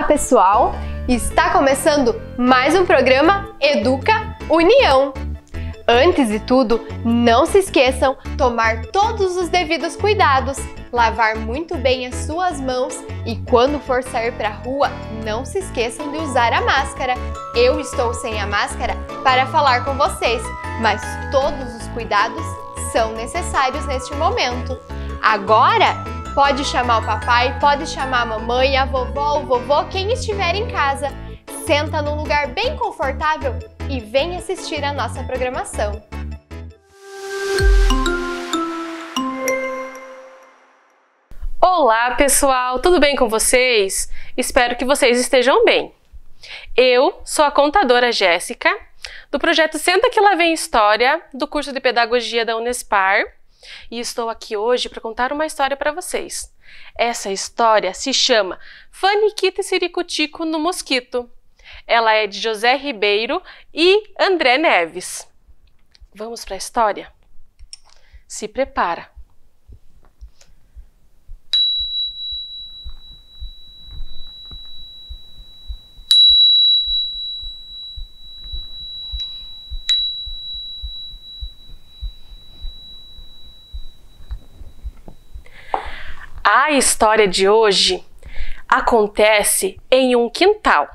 Olá, pessoal! Está começando mais um programa Educa União. Antes de tudo, não se esqueçam tomar todos os devidos cuidados, lavar muito bem as suas mãos e quando for sair para a rua, não se esqueçam de usar a máscara. Eu estou sem a máscara para falar com vocês, mas todos os cuidados são necessários neste momento. Agora Pode chamar o papai, pode chamar a mamãe, a vovó, o vovô, quem estiver em casa. Senta num lugar bem confortável e vem assistir a nossa programação. Olá, pessoal, tudo bem com vocês? Espero que vocês estejam bem. Eu sou a contadora Jéssica, do projeto Senta que lá vem História, do curso de Pedagogia da Unespar, e estou aqui hoje para contar uma história para vocês. Essa história se chama Faniquita e Siricutico no Mosquito. Ela é de José Ribeiro e André Neves. Vamos para a história? Se prepara! A história de hoje acontece em um quintal.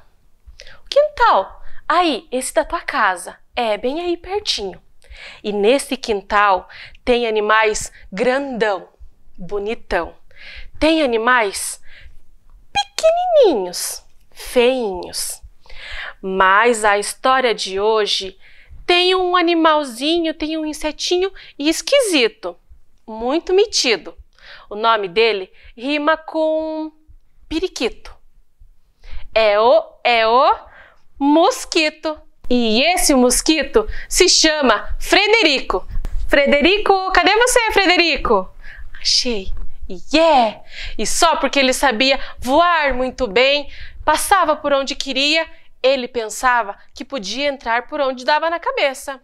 Quintal, aí, esse da tua casa, é bem aí pertinho. E nesse quintal tem animais grandão, bonitão. Tem animais pequenininhos, feinhos. Mas a história de hoje tem um animalzinho, tem um insetinho esquisito, muito metido o nome dele rima com periquito. É o, é o mosquito. E esse mosquito se chama Frederico. Frederico, cadê você, Frederico? Achei. Yeah! E só porque ele sabia voar muito bem, passava por onde queria, ele pensava que podia entrar por onde dava na cabeça.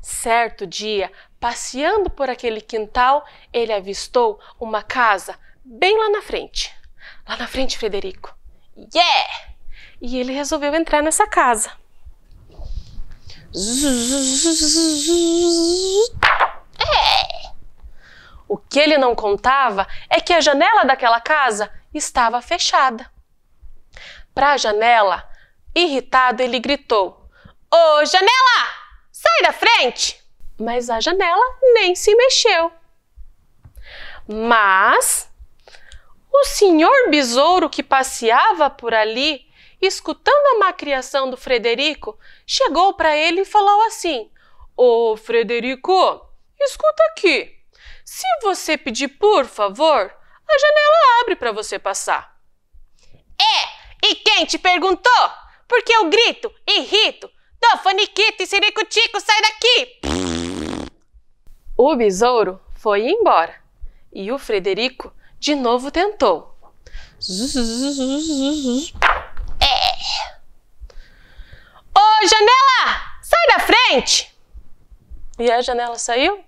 Certo dia, Passeando por aquele quintal, ele avistou uma casa bem lá na frente. Lá na frente, Frederico. Yeah! E ele resolveu entrar nessa casa. É. O que ele não contava é que a janela daquela casa estava fechada. Para a janela, irritado, ele gritou: Ô, janela! Sai da frente! mas a janela nem se mexeu. Mas o senhor besouro que passeava por ali, escutando a criação do Frederico, chegou para ele e falou assim: Ô oh, Frederico, escuta aqui. Se você pedir por favor, a janela abre para você passar. É, e quem te perguntou? Porque eu grito, irrito, dou faniquito e siricutico, sai daqui! O besouro foi embora e o Frederico de novo tentou. É. Ô, janela! Sai da frente! E a janela saiu?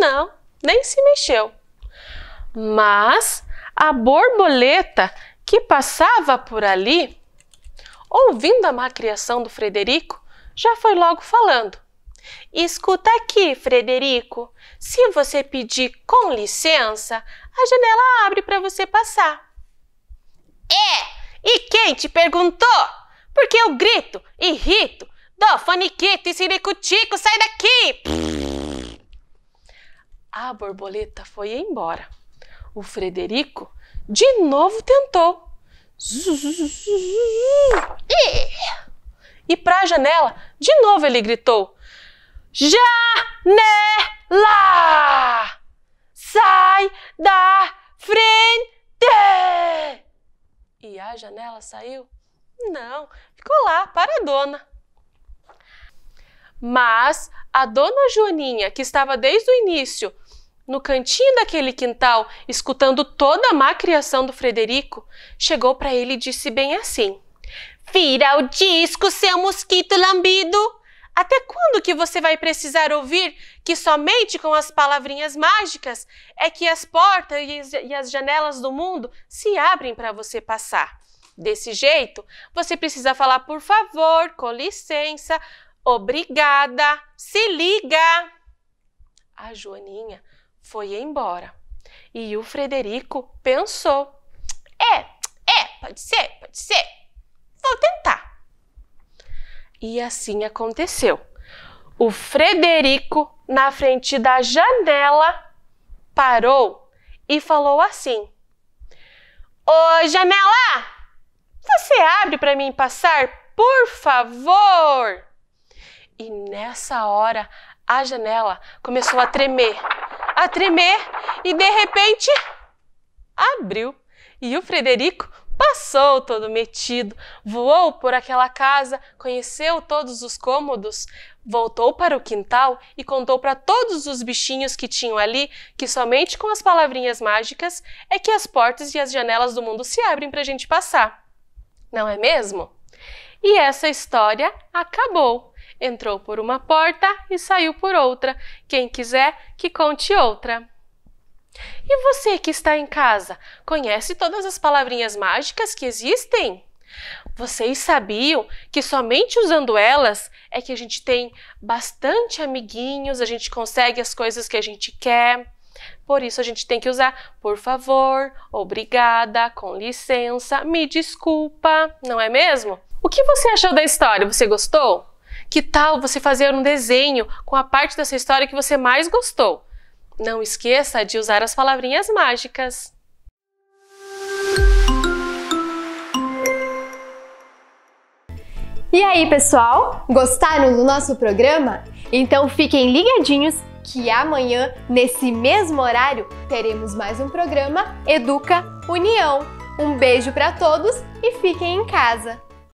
Não, nem se mexeu. Mas a borboleta que passava por ali, ouvindo a criação do Frederico, já foi logo falando. Escuta aqui, Frederico. Se você pedir com licença, a janela abre para você passar. É! E quem te perguntou? Porque eu grito, irrito, dou faniquito e siricutico, sai daqui! A borboleta foi embora. O Frederico de novo tentou. É. E para a janela, de novo ele gritou. Janela! Sai da frente! E a janela saiu? Não, ficou lá, para a dona. Mas a dona Joaninha, que estava desde o início no cantinho daquele quintal, escutando toda a má criação do Frederico, chegou para ele e disse bem assim: Vira o disco, seu mosquito lambido! tudo que você vai precisar ouvir, que somente com as palavrinhas mágicas é que as portas e as janelas do mundo se abrem para você passar. Desse jeito, você precisa falar por favor, com licença, obrigada, se liga. A Joaninha foi embora e o Frederico pensou: é, é, pode ser, pode ser, vou tentar. E assim aconteceu. O Frederico, na frente da janela, parou e falou assim: Ô janela, você abre para mim passar, por favor? E nessa hora, a janela começou a tremer, a tremer e de repente abriu. E o Frederico Passou todo metido, voou por aquela casa, conheceu todos os cômodos, voltou para o quintal e contou para todos os bichinhos que tinham ali que somente com as palavrinhas mágicas é que as portas e as janelas do mundo se abrem para a gente passar. Não é mesmo? E essa história acabou. Entrou por uma porta e saiu por outra. Quem quiser que conte outra. E você que está em casa, conhece todas as palavrinhas mágicas que existem? Vocês sabiam que somente usando elas é que a gente tem bastante amiguinhos, a gente consegue as coisas que a gente quer. Por isso a gente tem que usar por favor, obrigada, com licença, me desculpa, não é mesmo? O que você achou da história? Você gostou? Que tal você fazer um desenho com a parte dessa história que você mais gostou? Não esqueça de usar as palavrinhas mágicas. E aí, pessoal? Gostaram do nosso programa? Então fiquem ligadinhos que amanhã, nesse mesmo horário, teremos mais um programa Educa União. Um beijo para todos e fiquem em casa!